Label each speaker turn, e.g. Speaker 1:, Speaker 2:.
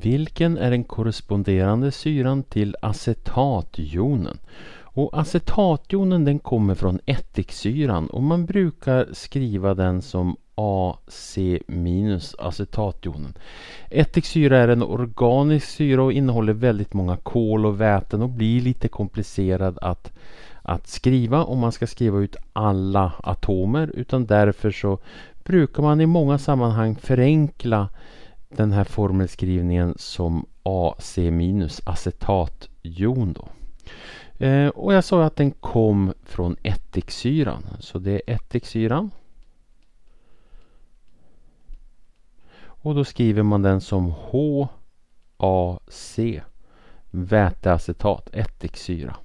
Speaker 1: vilken är den korresponderande syran till acetatjonen. Och acetatjonen den kommer från ättiksyran och man brukar skriva den som AC minus acetatjonen. Ättiksyra är en organisk syra och innehåller väldigt många kol och väten och blir lite komplicerad att, att skriva om man ska skriva ut alla atomer utan därför så brukar man i många sammanhang förenkla den här formelskrivningen som AC minus acetatjon då. Eh, och jag sa att den kom från ättiksyran. Så det är ättiksyran. Och då skriver man den som HAC. Väteacetat, ättiksyra.